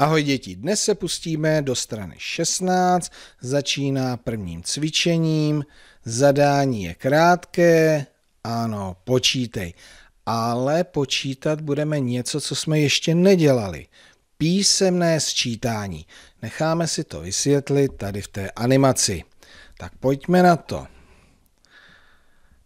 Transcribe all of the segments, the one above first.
Ahoj děti, dnes se pustíme do strany 16, začíná prvním cvičením, zadání je krátké, ano, počítej, ale počítat budeme něco, co jsme ještě nedělali. Písemné sčítání. Necháme si to vysvětlit tady v té animaci. Tak pojďme na to.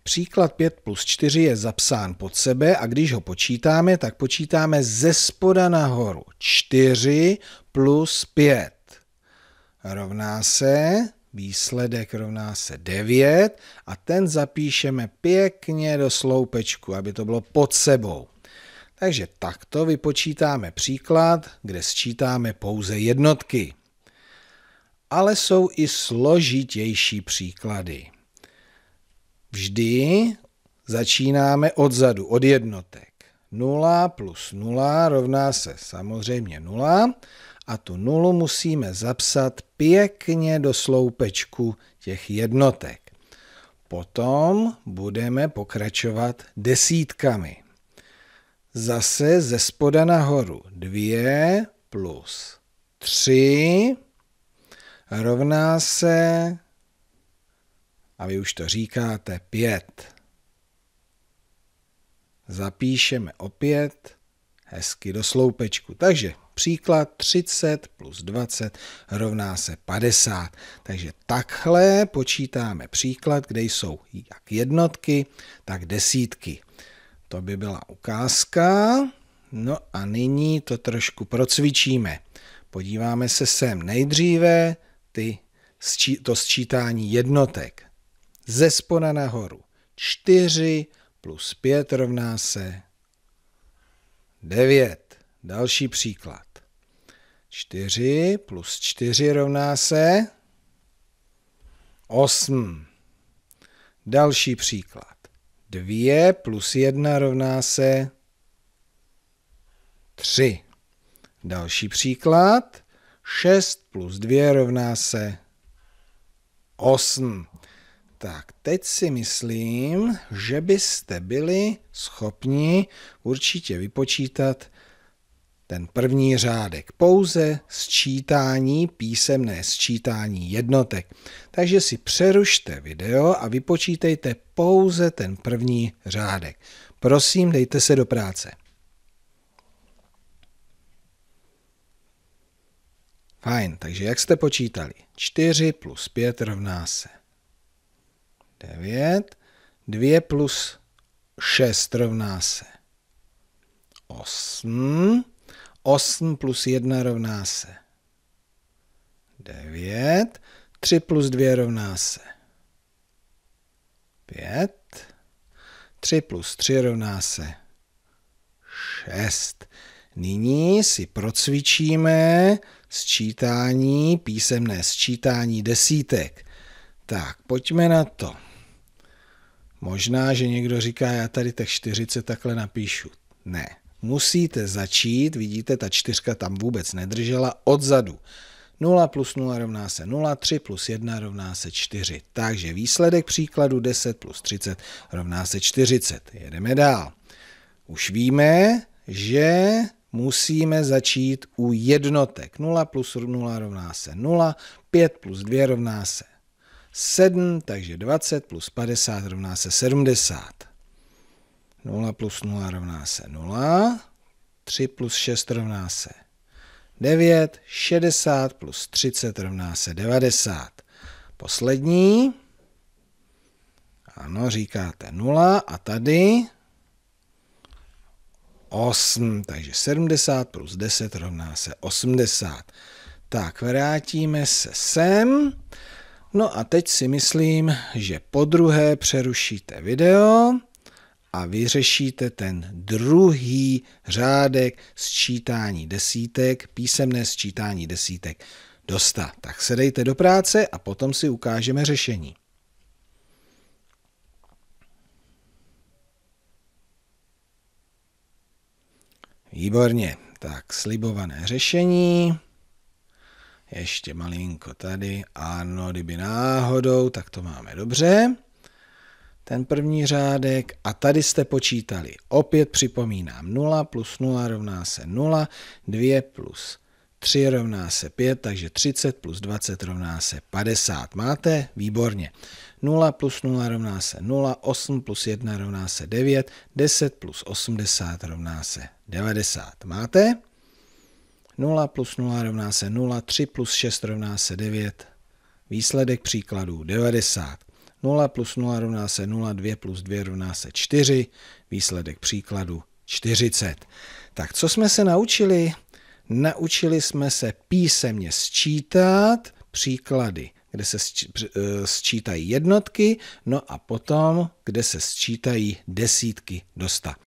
Příklad 5 plus 4 je zapsán pod sebe a když ho počítáme, tak počítáme ze spoda nahoru. 4 plus 5 rovná se, výsledek rovná se 9 a ten zapíšeme pěkně do sloupečku, aby to bylo pod sebou. Takže takto vypočítáme příklad, kde sčítáme pouze jednotky. Ale jsou i složitější příklady vždy začínáme odzadu, od jednotek. 0 plus 0 rovná se samozřejmě 0 a tu nulu musíme zapsat pěkně do sloupečku těch jednotek. Potom budeme pokračovat desítkami. Zase ze spoda nahoru 2 plus 3 rovná se a vy už to říkáte, pět. Zapíšeme opět hezky do sloupečku. Takže příklad 30 plus 20 rovná se 50. Takže takhle počítáme příklad, kde jsou jak jednotky, tak desítky. To by byla ukázka. No a nyní to trošku procvičíme. Podíváme se sem nejdříve ty, to sčítání jednotek ze spona nahoru. 4 plus 5 rovná se 9. Další příklad. 4 plus 4 rovná se 8. Další příklad. 2 plus 1 rovná se 3. Další příklad. 6 plus 2 rovná se 8. Tak, teď si myslím, že byste byli schopni určitě vypočítat ten první řádek. Pouze sčítání, písemné sčítání jednotek. Takže si přerušte video a vypočítejte pouze ten první řádek. Prosím, dejte se do práce. Fajn, takže jak jste počítali? 4 plus 5 rovná se 9. 2 plus 6 rovná se 8. 8 plus 1 rovná se 9. 3 plus 2 rovná se 5. 3 plus 3 rovná se 6. Nyní si procvičíme sčítání, písemné sčítání desítek. Tak, pojďme na to. Možná, že někdo říká, já tady těch 40 takhle napíšu. Ne. Musíte začít, vidíte, ta čtyřka tam vůbec nedržela, odzadu. 0 plus 0 rovná se 0, 3 plus 1 rovná se 4. Takže výsledek příkladu 10 plus 30 rovná se 40. Jedeme dál. Už víme, že musíme začít u jednotek. 0 plus 0 rovná se 0, 5 plus 2 rovná se 7, takže 20 plus 50 rovná se 70. 0 plus 0 rovná se 0. 3 plus 6 rovná se 9. 60 plus 30 rovná se 90. Poslední. Ano, říkáte 0 a tady 8, takže 70 plus 10 rovná se 80. Tak, vrátíme se sem. No a teď si myslím, že po druhé přerušíte video a vyřešíte ten druhý řádek sčítání desítek, písemné sčítání desítek do sta. Tak se dejte do práce a potom si ukážeme řešení. Výborně, tak slibované řešení. Ještě malinko tady. Ano, kdyby náhodou, tak to máme dobře. Ten první řádek a tady jste počítali. Opět připomínám, 0 plus 0 rovná se 0, 2 plus 3 rovná se 5, takže 30 plus 20 rovná se 50. Máte? Výborně. 0 plus 0 rovná se 0, 8 plus 1 rovná se 9, 10 plus 80 rovná se 90. Máte? 0 plus 0 rovná se 0, 3 plus 6 rovná se 9. Výsledek příkladů 90. 0 plus 0 rovná se 0, 2 plus 2 rovná se 4. Výsledek příkladu 40. Tak co jsme se naučili? Naučili jsme se písemně sčítat příklady, kde se eh, sčítají jednotky, no a potom, kde se sčítají desítky do sta.